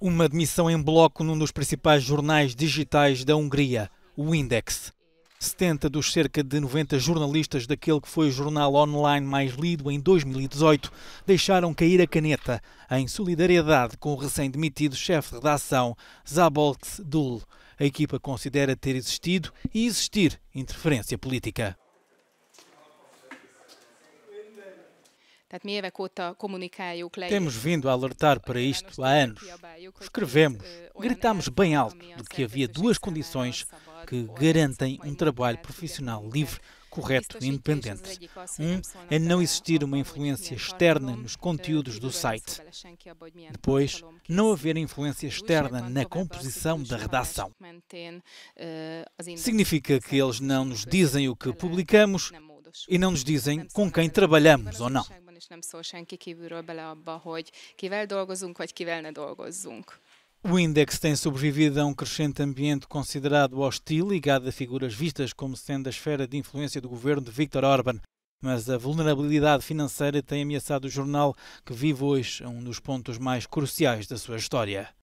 Uma demissão em bloco num dos principais jornais digitais da Hungria, o Index. 70 dos cerca de 90 jornalistas daquele que foi o jornal online mais lido em 2018 deixaram cair a caneta em solidariedade com o recém-demitido chefe de redação Zabolks Dul. A equipa considera ter existido e existir interferência política. Temos vindo a alertar para isto há anos. Escrevemos, eh, gritamos bem alto de que havia duas condições que garantem um trabalho profissional livre correto e independente. Um é não existir uma influência externa nos eh, conteúdos do site. É Depois, não haver influência externa na composição da redação. Eh, Significa que eles não nos dizem o que publicamos e não nos dizem com quem trabalhamos ou não és nem szól senki kívülről bele abba, hogy kivel dolgozunk, vagy kivel ne dolgozzunk. O Index tem sobrevivido a um crescente ambiente considerado hostil, ligado a figuras vistas como sendo a esfera de influência do governo de Viktor Orban. Mas a vulnerabilidade financeira tem ameaçado o jornal, que vive hoje um dos pontos mais cruciais da sua história.